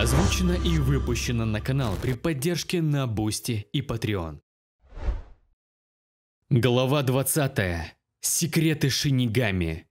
Озвучено и выпущено на канал при поддержке на Бусти и Patreon. Глава 20. Секреты Шинигами.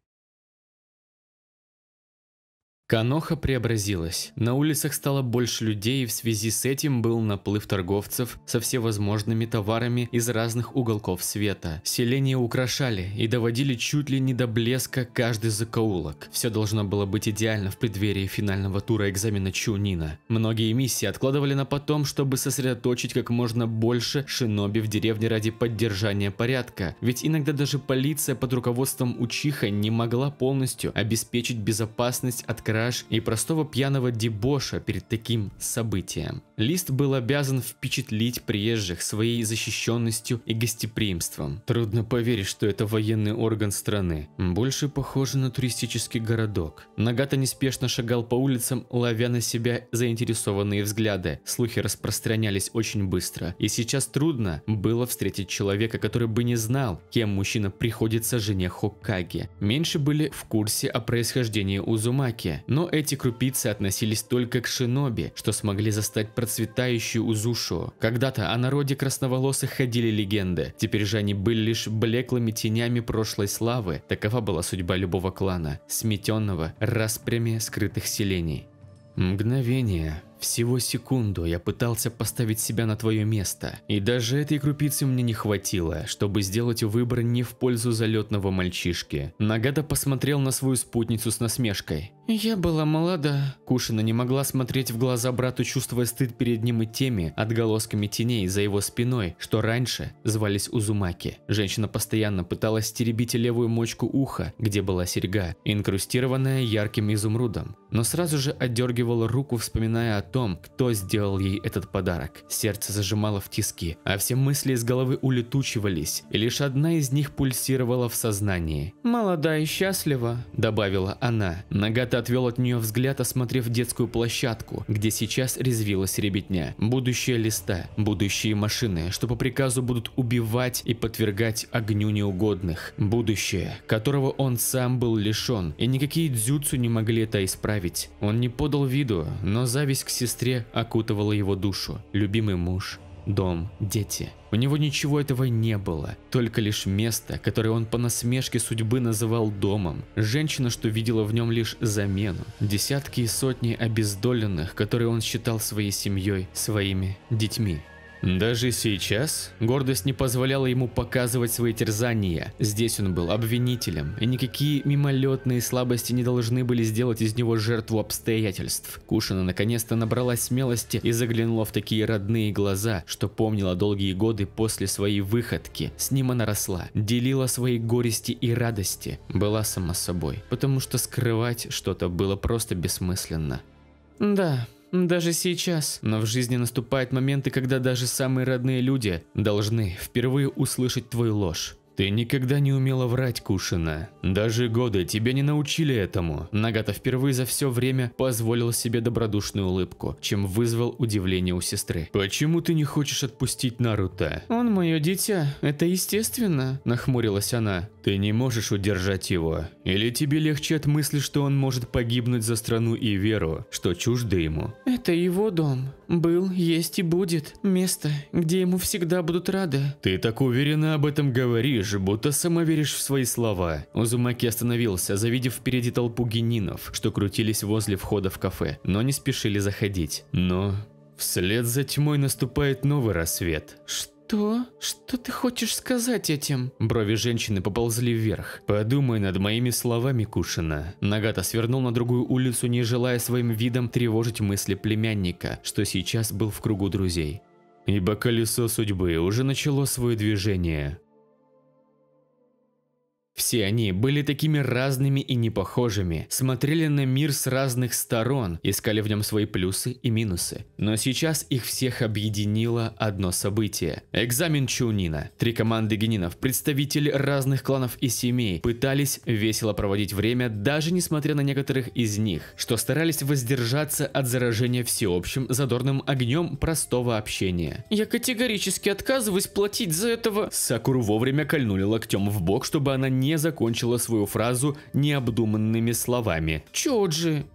Каноха преобразилась. На улицах стало больше людей, и в связи с этим был наплыв торговцев со всевозможными товарами из разных уголков света. Селение украшали и доводили чуть ли не до блеска каждый закоулок. Все должно было быть идеально в преддверии финального тура экзамена Чунина. Многие миссии откладывали на потом, чтобы сосредоточить как можно больше шиноби в деревне ради поддержания порядка, ведь иногда даже полиция под руководством Учиха не могла полностью обеспечить безопасность от краж и простого пьяного дебоша перед таким событием. Лист был обязан впечатлить приезжих своей защищенностью и гостеприимством. Трудно поверить, что это военный орган страны. Больше похоже на туристический городок. Нагата неспешно шагал по улицам, ловя на себя заинтересованные взгляды. Слухи распространялись очень быстро. И сейчас трудно было встретить человека, который бы не знал, кем мужчина приходится жене Хоккаги. Меньше были в курсе о происхождении Узумаки. Но эти крупицы относились только к шиноби, что смогли застать процветающую Узушу. Когда-то о народе красноволосых ходили легенды, теперь же они были лишь блеклыми тенями прошлой славы. Такова была судьба любого клана, сметенного распрями скрытых селений. Мгновение. Всего секунду я пытался поставить себя на твое место, и даже этой крупицы мне не хватило, чтобы сделать выбор не в пользу залетного мальчишки. Нагада посмотрел на свою спутницу с насмешкой. «Я была молода». Кушина не могла смотреть в глаза брату, чувствуя стыд перед ним и теми отголосками теней за его спиной, что раньше звались Узумаки. Женщина постоянно пыталась теребить левую мочку уха, где была серьга, инкрустированная ярким изумрудом, но сразу же отдергивала руку, вспоминая о том, кто сделал ей этот подарок. Сердце зажимало в тиски, а все мысли из головы улетучивались, и лишь одна из них пульсировала в сознании. Молодая и счастлива», – добавила она. Нагата отвел от нее взгляд, осмотрев детскую площадку, где сейчас резвилась ребятня. Будущее листа, будущие машины, что по приказу будут убивать и подвергать огню неугодных. Будущее, которого он сам был лишен, и никакие дзюцу не могли это исправить. Он не подал виду, но зависть к сестре окутывала его душу, любимый муж, дом, дети. У него ничего этого не было, только лишь место, которое он по насмешке судьбы называл домом. Женщина, что видела в нем лишь замену. Десятки и сотни обездоленных, которые он считал своей семьей, своими детьми. Даже сейчас гордость не позволяла ему показывать свои терзания. Здесь он был обвинителем, и никакие мимолетные слабости не должны были сделать из него жертву обстоятельств. Кушина наконец-то набралась смелости и заглянула в такие родные глаза, что помнила долгие годы после своей выходки. С ним она росла, делила свои горести и радости, была сама собой, потому что скрывать что-то было просто бессмысленно. Да, даже сейчас. Но в жизни наступают моменты, когда даже самые родные люди должны впервые услышать твою ложь. Ты никогда не умела врать, Кушина. Даже годы тебя не научили этому. Нагата впервые за все время позволил себе добродушную улыбку, чем вызвал удивление у сестры. Почему ты не хочешь отпустить Наруто? Он мое дитя, это естественно, нахмурилась она. Ты не можешь удержать его. Или тебе легче от мысли, что он может погибнуть за страну и веру, что чужды ему? Это его дом. Был, есть и будет. Место, где ему всегда будут рады. Ты так уверенно об этом говоришь, будто сама веришь в свои слова. Узумаки остановился, завидев впереди толпу генинов, что крутились возле входа в кафе, но не спешили заходить. Но... Вслед за тьмой наступает новый рассвет. Что? «Что? Что ты хочешь сказать этим?» Брови женщины поползли вверх. «Подумай над моими словами, Кушина». Нагата свернул на другую улицу, не желая своим видом тревожить мысли племянника, что сейчас был в кругу друзей. Ибо колесо судьбы уже начало свое движение. Все они были такими разными и непохожими, смотрели на мир с разных сторон, искали в нем свои плюсы и минусы. Но сейчас их всех объединило одно событие. Экзамен Чунина. Три команды генинов, представители разных кланов и семей, пытались весело проводить время, даже несмотря на некоторых из них, что старались воздержаться от заражения всеобщим задорным огнем простого общения. «Я категорически отказываюсь платить за этого!» Сакуру вовремя кольнули локтем в бок, чтобы она не не закончила свою фразу необдуманными словами. «Чоджи!»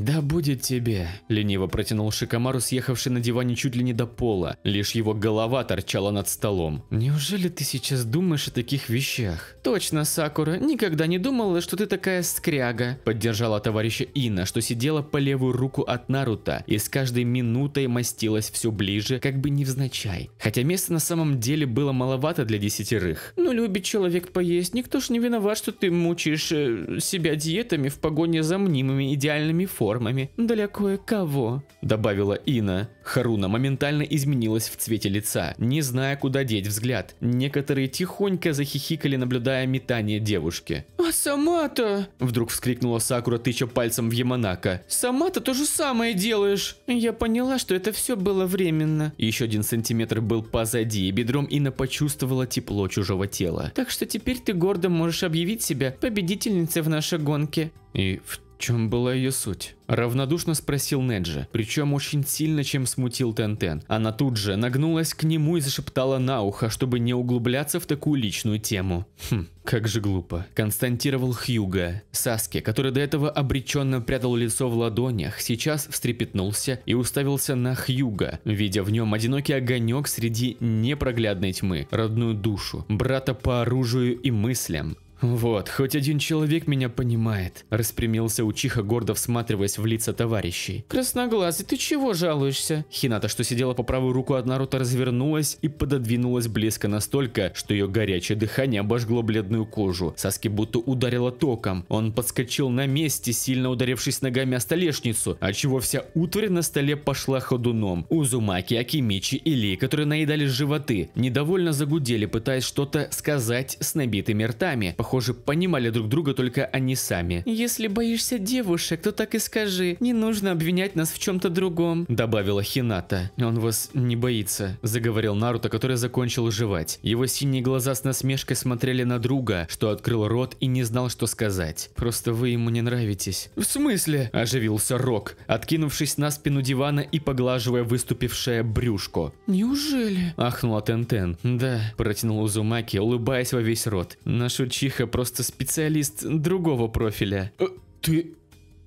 «Да будет тебе», – лениво протянул Шикамару, съехавший на диване чуть ли не до пола. Лишь его голова торчала над столом. «Неужели ты сейчас думаешь о таких вещах?» «Точно, Сакура, никогда не думала, что ты такая скряга», – поддержала товарища Ина, что сидела по левую руку от Наруто и с каждой минутой мастилась все ближе, как бы невзначай. Хотя места на самом деле было маловато для десятерых. «Ну, любит человек поесть, никто ж не виноват, что ты мучаешь э, себя диетами в погоне за мнимыми идеальными странными формами для кое-кого», – добавила Ина. Харуна моментально изменилась в цвете лица, не зная, куда деть взгляд. Некоторые тихонько захихикали, наблюдая метание девушки. «А сама-то?» – вдруг вскрикнула Сакура, тыча пальцем в Яманака. «Сама-то то же самое делаешь!» «Я поняла, что это все было временно». Еще один сантиметр был позади, и бедром Ина почувствовала тепло чужого тела. «Так что теперь ты гордо можешь объявить себя победительницей в нашей гонке». «И в в чем была ее суть? Равнодушно спросил Неджи, причем очень сильно чем смутил Тентен. Она тут же нагнулась к нему и зашептала на ухо, чтобы не углубляться в такую личную тему. Хм, как же глупо. Константировал Хьюга. Саске, который до этого обреченно прятал лицо в ладонях, сейчас встрепетнулся и уставился на Хьюга, видя в нем одинокий огонек среди непроглядной тьмы, родную душу, брата по оружию и мыслям, вот, хоть один человек меня понимает, распрямился Учиха, гордо всматриваясь в лица товарищей. Красноглазый, ты чего жалуешься? Хината, что сидела по правую руку от Наруто, развернулась и пододвинулась близко настолько, что ее горячее дыхание обожгло бледную кожу. Саски будто ударило током. Он подскочил на месте, сильно ударившись ногами о столешницу, отчего вся утварь на столе пошла ходуном. Узумаки, Акимичи и Ли, которые наедали животы, недовольно загудели, пытаясь что-то сказать с набитыми ртами похоже, понимали друг друга только они сами. «Если боишься девушек, то так и скажи. Не нужно обвинять нас в чем-то другом», – добавила Хината. «Он вас не боится», – заговорил Наруто, который закончил жевать. Его синие глаза с насмешкой смотрели на друга, что открыл рот и не знал, что сказать. «Просто вы ему не нравитесь». «В смысле?» – оживился Рок, откинувшись на спину дивана и поглаживая выступившее брюшко. «Неужели?» – ахнула Тентен. -тен. «Да», – протянул Узумаки, улыбаясь во весь рот. «Наш учих Миха просто специалист другого профиля. Э, ты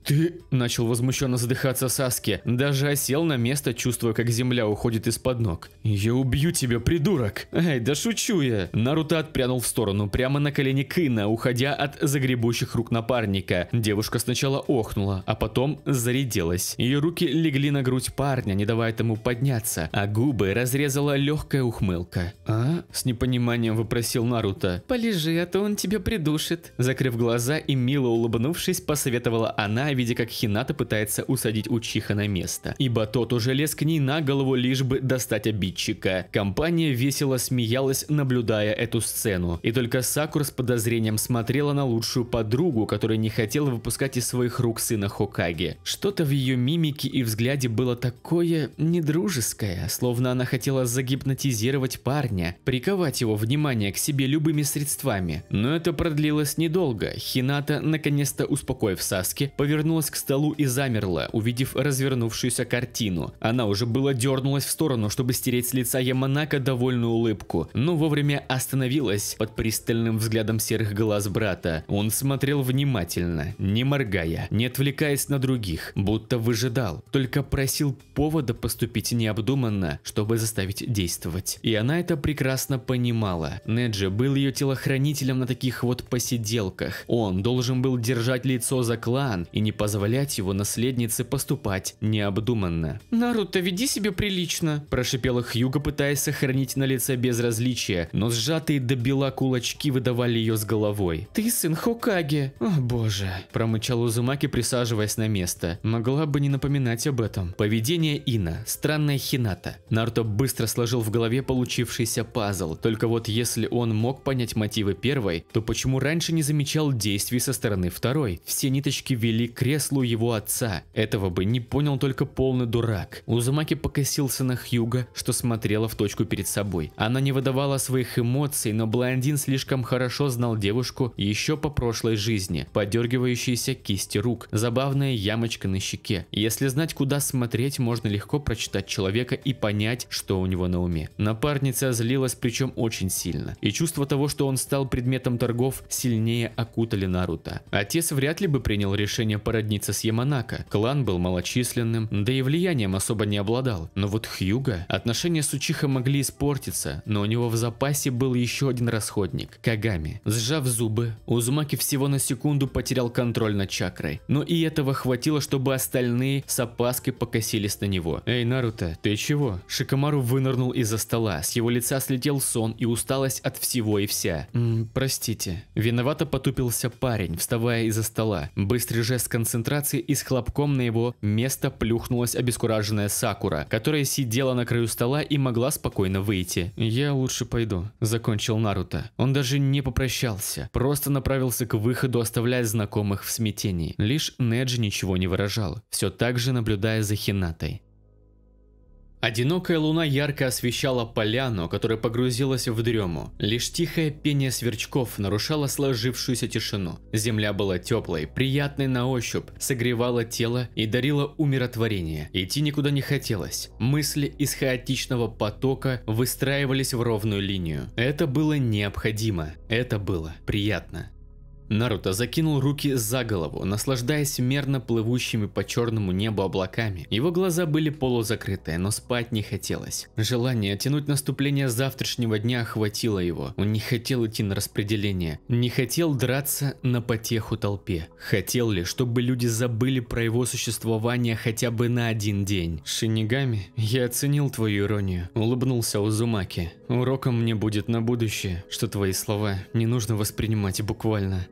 «Ты...» – начал возмущенно задыхаться Саски, даже осел на место, чувствуя, как земля уходит из-под ног. «Я убью тебя, придурок!» «Эй, да шучу я!» Наруто отпрянул в сторону, прямо на колени Кына, уходя от загребущих рук напарника. Девушка сначала охнула, а потом заряделась. Ее руки легли на грудь парня, не давая ему подняться, а губы разрезала легкая ухмылка. «А?» – с непониманием вопросил Наруто. «Полежи, а то он тебя придушит». Закрыв глаза и мило улыбнувшись, посоветовала она видя, как Хината пытается усадить Учиха на место, ибо тот уже лез к ней на голову, лишь бы достать обидчика. Компания весело смеялась, наблюдая эту сцену, и только Сакура с подозрением смотрела на лучшую подругу, которая не хотела выпускать из своих рук сына Хокаги. Что-то в ее мимике и взгляде было такое недружеское, словно она хотела загипнотизировать парня, приковать его внимание к себе любыми средствами. Но это продлилось недолго. Хината, наконец-то успокоив Саски, повернулась повернулась к столу и замерла, увидев развернувшуюся картину. Она уже было дернулась в сторону, чтобы стереть с лица Яманака довольную улыбку, но вовремя остановилась под пристальным взглядом серых глаз брата. Он смотрел внимательно, не моргая, не отвлекаясь на других, будто выжидал, только просил повода поступить необдуманно, чтобы заставить действовать. И она это прекрасно понимала. Неджи был ее телохранителем на таких вот посиделках. Он должен был держать лицо за клан и не не позволять его наследнице поступать необдуманно. «Наруто, веди себя прилично!» – прошипела Хьюга, пытаясь сохранить на лице безразличие, но сжатые до бела кулачки выдавали ее с головой. «Ты сын Хокаге!» «О боже!» – промычал Узумаки, присаживаясь на место. Могла бы не напоминать об этом. Поведение Ина, странная Хината. Наруто быстро сложил в голове получившийся пазл, только вот если он мог понять мотивы первой, то почему раньше не замечал действий со стороны второй? Все ниточки вели к креслу его отца. Этого бы не понял только полный дурак. Узумаки покосился на Хьюга, что смотрела в точку перед собой. Она не выдавала своих эмоций, но блондин слишком хорошо знал девушку еще по прошлой жизни. Подергивающиеся кисти рук, забавная ямочка на щеке. Если знать, куда смотреть, можно легко прочитать человека и понять, что у него на уме. Напарница злилась, причем очень сильно. И чувство того, что он стал предметом торгов, сильнее окутали Наруто. Отец вряд ли бы принял решение по породниться с Яманака. Клан был малочисленным, да и влиянием особо не обладал. Но вот Хьюга, отношения с Учиха могли испортиться, но у него в запасе был еще один расходник – Кагами. Сжав зубы, Узумаки всего на секунду потерял контроль над чакрой. Но и этого хватило, чтобы остальные с опаской покосились на него. «Эй, Наруто, ты чего?» Шикомару вынырнул из-за стола, с его лица слетел сон и усталость от всего и вся. «М -м, простите Виновато потупился парень, вставая из-за стола. Быстрый жест концентрации и с хлопком на его место плюхнулась обескураженная Сакура, которая сидела на краю стола и могла спокойно выйти. «Я лучше пойду», – закончил Наруто. Он даже не попрощался, просто направился к выходу, оставляя знакомых в смятении. Лишь Неджи ничего не выражал, все так же наблюдая за Хинатой. Одинокая луна ярко освещала поляну, которая погрузилась в дрему. Лишь тихое пение сверчков нарушало сложившуюся тишину. Земля была теплой, приятной на ощупь, согревала тело и дарила умиротворение. Идти никуда не хотелось. Мысли из хаотичного потока выстраивались в ровную линию. Это было необходимо. Это было приятно. Наруто закинул руки за голову, наслаждаясь мерно плывущими по черному небу облаками. Его глаза были полузакрыты, но спать не хотелось. Желание тянуть наступление завтрашнего дня охватило его. Он не хотел идти на распределение, не хотел драться на потеху толпе. Хотел ли, чтобы люди забыли про его существование хотя бы на один день? Шинигами, я оценил твою иронию, улыбнулся Узумаки. Уроком мне будет на будущее, что твои слова не нужно воспринимать буквально.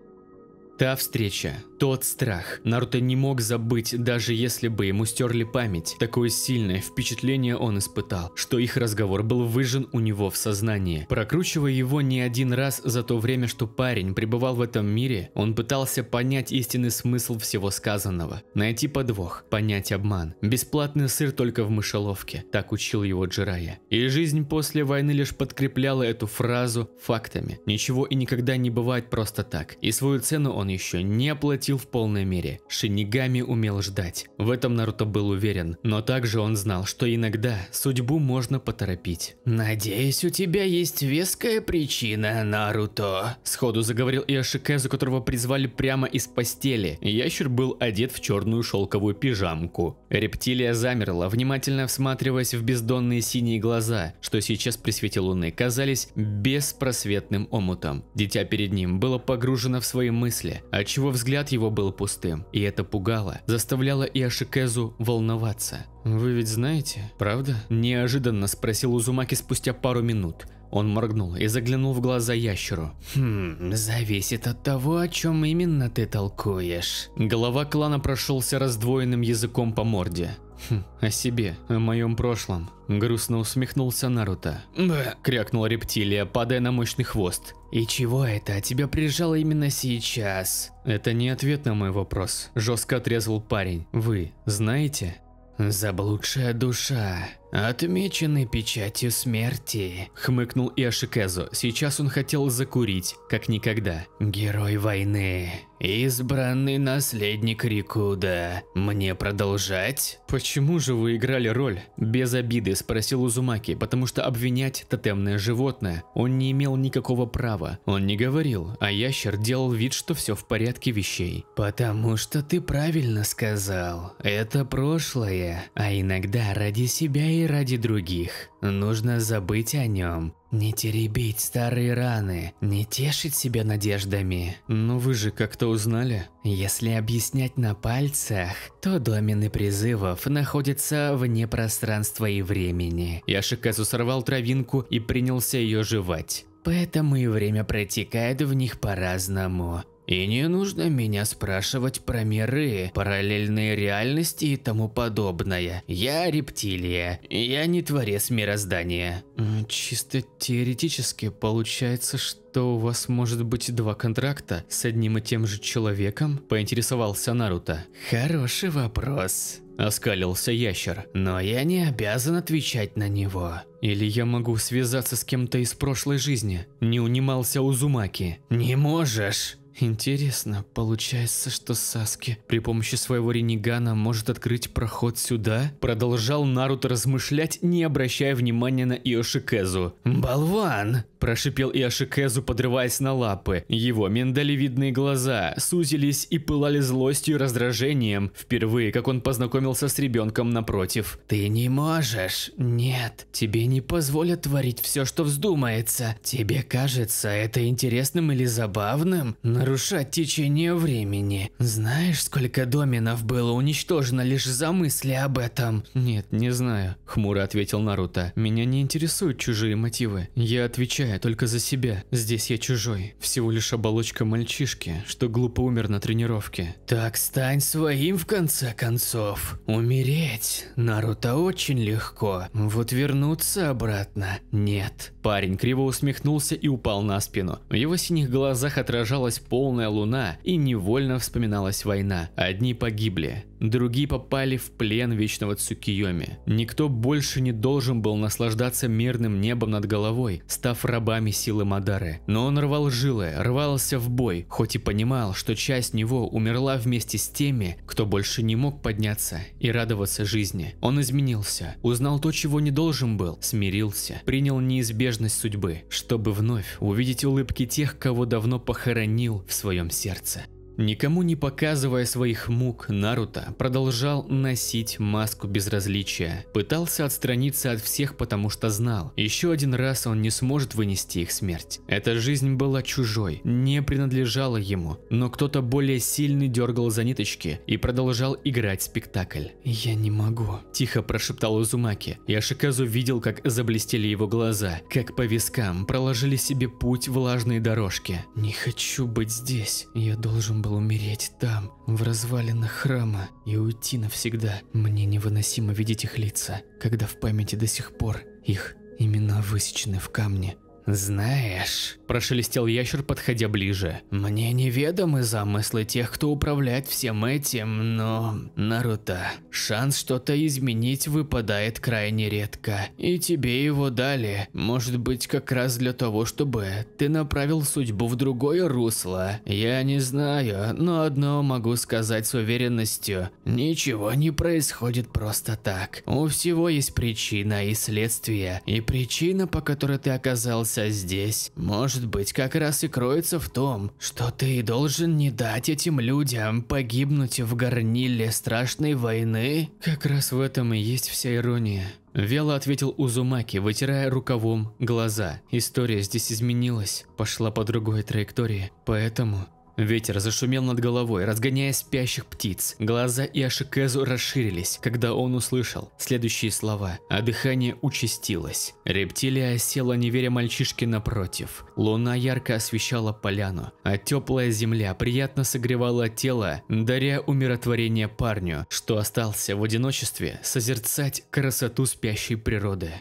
Та встреча. Тот страх Наруто не мог забыть, даже если бы ему стерли память. Такое сильное впечатление он испытал, что их разговор был выжжен у него в сознании. Прокручивая его не один раз за то время, что парень пребывал в этом мире, он пытался понять истинный смысл всего сказанного. Найти подвох, понять обман. Бесплатный сыр только в мышеловке, так учил его Джирая. И жизнь после войны лишь подкрепляла эту фразу фактами. Ничего и никогда не бывает просто так. И свою цену он еще не оплатил сил в полной мере. Шинигами умел ждать. В этом Наруто был уверен, но также он знал, что иногда судьбу можно поторопить. «Надеюсь, у тебя есть веская причина, Наруто», – сходу заговорил Иошикезу, которого призвали прямо из постели. Ящер был одет в черную шелковую пижамку. Рептилия замерла, внимательно всматриваясь в бездонные синие глаза, что сейчас при свете луны казались беспросветным омутом. Дитя перед ним было погружено в свои мысли, отчего взгляд его его был пустым, и это пугало, заставляло и Иошикезу волноваться. «Вы ведь знаете, правда?» – неожиданно спросил Узумаки спустя пару минут. Он моргнул и заглянул в глаза ящеру. «Хм, зависит от того, о чем именно ты толкуешь». Голова клана прошелся раздвоенным языком по морде. Хм, о себе, о моем прошлом. Грустно усмехнулся Наруто. Бэ, Крякнул рептилия, падая на мощный хвост. И чего это а тебя прижало именно сейчас? Это не ответ на мой вопрос. Жестко отрезал парень. Вы знаете? Заблудшая душа. «Отмечены печатью смерти», — хмыкнул Иошикезу. Сейчас он хотел закурить, как никогда. «Герой войны, избранный наследник Рикуда. Мне продолжать?» «Почему же вы играли роль?» Без обиды спросил Узумаки, потому что обвинять тотемное животное он не имел никакого права. Он не говорил, а ящер делал вид, что все в порядке вещей. «Потому что ты правильно сказал. Это прошлое, а иногда ради себя и и ради других. Нужно забыть о нем. Не теребить старые раны, не тешить себя надеждами. Но вы же как-то узнали? Если объяснять на пальцах, то домены призывов находятся вне пространства и времени. Яшиказу сорвал травинку и принялся ее жевать. Поэтому и время протекает в них по-разному. И не нужно меня спрашивать про миры, параллельные реальности и тому подобное. Я рептилия. Я не творец мироздания. Чисто теоретически получается, что у вас может быть два контракта с одним и тем же человеком? Поинтересовался Наруто. Хороший вопрос. Оскалился ящер. Но я не обязан отвечать на него. Или я могу связаться с кем-то из прошлой жизни? Не унимался Узумаки. Не можешь. Интересно, получается, что Саски при помощи своего ренегана может открыть проход сюда? Продолжал Наруто размышлять, не обращая внимания на Иошикезу. «Болван!» – прошипел Иошикезу, подрываясь на лапы. Его миндалевидные глаза сузились и пылали злостью и раздражением, впервые как он познакомился с ребенком напротив. «Ты не можешь! Нет, тебе не позволят творить все, что вздумается. Тебе кажется это интересным или забавным, но нарушать течение времени. Знаешь, сколько доминов было уничтожено лишь за мысли об этом? Нет, не знаю, хмуро ответил Наруто. Меня не интересуют чужие мотивы. Я отвечаю только за себя. Здесь я чужой. Всего лишь оболочка мальчишки, что глупо умер на тренировке. Так стань своим в конце концов. Умереть Наруто очень легко. Вот вернуться обратно нет. Парень криво усмехнулся и упал на спину. В его синих глазах отражалось полная луна и невольно вспоминалась война. Одни погибли, Другие попали в плен вечного Цукиоми. Никто больше не должен был наслаждаться мирным небом над головой, став рабами силы Мадары. Но он рвал жилы, рвался в бой, хоть и понимал, что часть него умерла вместе с теми, кто больше не мог подняться и радоваться жизни. Он изменился, узнал то, чего не должен был, смирился, принял неизбежность судьбы, чтобы вновь увидеть улыбки тех, кого давно похоронил в своем сердце. Никому не показывая своих мук, Наруто продолжал носить маску безразличия. Пытался отстраниться от всех, потому что знал, еще один раз он не сможет вынести их смерть. Эта жизнь была чужой, не принадлежала ему, но кто-то более сильный дергал за ниточки и продолжал играть спектакль. «Я не могу», – тихо прошептал Узумаки. Яшиказу видел, как заблестели его глаза, как по вискам проложили себе путь влажные дорожки. «Не хочу быть здесь, я должен был был умереть там, в развалинах храма, и уйти навсегда. Мне невыносимо видеть их лица, когда в памяти до сих пор их имена высечены в камне, «Знаешь», – прошелестел ящер, подходя ближе, – «мне неведомы замыслы тех, кто управляет всем этим, но, Наруто, шанс что-то изменить выпадает крайне редко, и тебе его дали, может быть, как раз для того, чтобы ты направил судьбу в другое русло. Я не знаю, но одно могу сказать с уверенностью – ничего не происходит просто так. У всего есть причина и следствие, и причина, по которой ты оказался находится здесь, может быть как раз и кроется в том, что ты должен не дать этим людям погибнуть в горниле страшной войны? Как раз в этом и есть вся ирония. Вело ответил Узумаки, вытирая рукавом глаза. История здесь изменилась, пошла по другой траектории, поэтому Ветер зашумел над головой, разгоняя спящих птиц. Глаза Иошикезу расширились, когда он услышал следующие слова, а дыхание участилось. Рептилия села, не веря мальчишке напротив. Луна ярко освещала поляну, а теплая земля приятно согревала тело, даря умиротворение парню, что остался в одиночестве созерцать красоту спящей природы.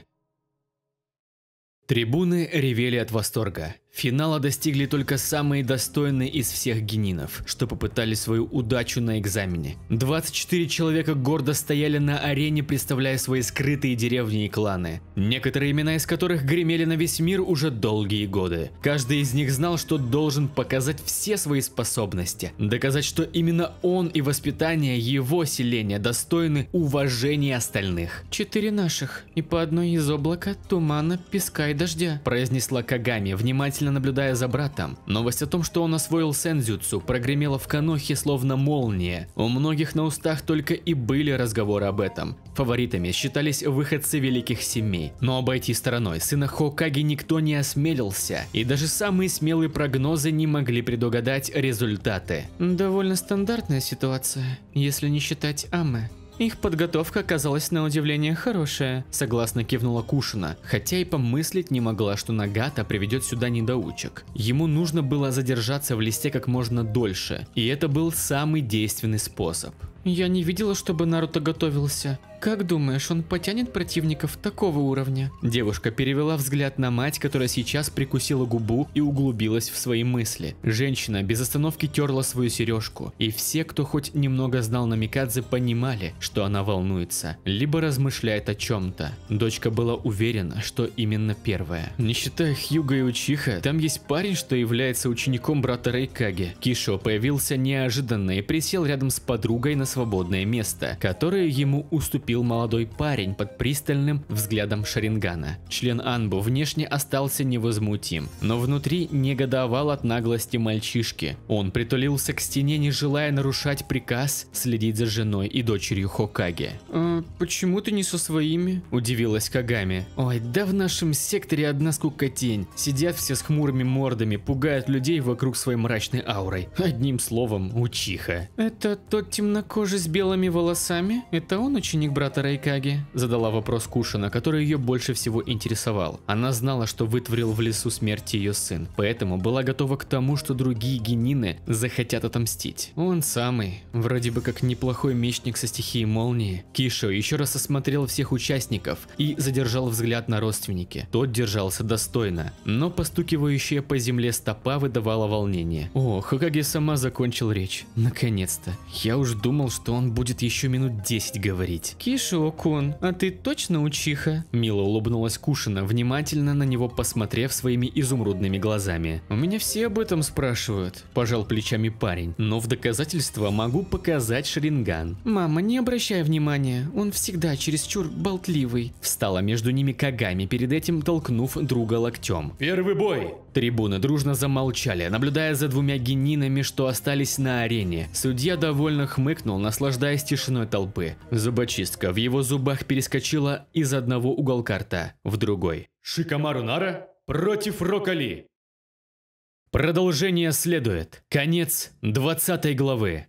Трибуны ревели от восторга. Финала достигли только самые достойные из всех генинов, что попытали свою удачу на экзамене. 24 человека гордо стояли на арене, представляя свои скрытые деревни и кланы, некоторые имена из которых гремели на весь мир уже долгие годы. Каждый из них знал, что должен показать все свои способности, доказать, что именно он и воспитание его селения достойны уважения остальных. «Четыре наших, и по одной из облака, тумана, песка и дождя», произнесла Кагами, внимательно внимательно наблюдая за братом. Новость о том, что он освоил сензюцу, прогремела в канохе словно молния. У многих на устах только и были разговоры об этом. Фаворитами считались выходцы великих семей, но обойти стороной сына Хокаги никто не осмелился, и даже самые смелые прогнозы не могли предугадать результаты. Довольно стандартная ситуация, если не считать Амы. Их подготовка оказалась на удивление хорошая, согласно кивнула Кушина, хотя и помыслить не могла, что Нагата приведет сюда недоучек. Ему нужно было задержаться в листе как можно дольше, и это был самый действенный способ. Я не видела, чтобы Наруто готовился. Как думаешь, он потянет противников такого уровня? Девушка перевела взгляд на мать, которая сейчас прикусила губу и углубилась в свои мысли. Женщина без остановки терла свою сережку, и все, кто хоть немного знал Намикадзе, понимали, что она волнуется, либо размышляет о чем-то. Дочка была уверена, что именно первое. Не считая Хьюга и Учиха, там есть парень, что является учеником брата Рейкаги. Кишо появился неожиданно и присел рядом с подругой на свободное место, которое ему уступило отступил молодой парень под пристальным взглядом Шарингана. Член Анбу внешне остался невозмутим, но внутри негодовал от наглости мальчишки. Он притулился к стене, не желая нарушать приказ следить за женой и дочерью Хокаге. «А почему ты не со своими?» – удивилась Кагами. «Ой, да в нашем секторе одна тень. Сидят все с хмурыми мордами, пугают людей вокруг своей мрачной аурой. Одним словом, учиха». «Это тот темнокожий с белыми волосами? Это он ученик брата Райкаги?» – задала вопрос Кушина, который ее больше всего интересовал. Она знала, что вытворил в лесу смерти ее сын, поэтому была готова к тому, что другие генины захотят отомстить. Он самый, вроде бы как неплохой мечник со стихией молнии. Кишо еще раз осмотрел всех участников и задержал взгляд на родственники. Тот держался достойно, но постукивающая по земле стопа выдавала волнение. О, Хакаги сама закончил речь. Наконец-то. Я уж думал, что он будет еще минут 10 говорить. Кишио-кун, а ты точно учиха? Мило улыбнулась Кушина, внимательно на него посмотрев своими изумрудными глазами. У меня все об этом спрашивают, пожал плечами парень, но в доказательство могу показать Шаринган. Мама, не обращай внимания, он всегда чересчур болтливый. Встала между ними Кагами, перед этим толкнув друга локтем. Первый бой! Трибуны дружно замолчали, наблюдая за двумя генинами, что остались на арене. Судья довольно хмыкнул, наслаждаясь тишиной толпы. Зубочистка в его зубах перескочила из одного уголка рта в другой. Шикамару Нара против Рокали. Продолжение следует. Конец 20 главы.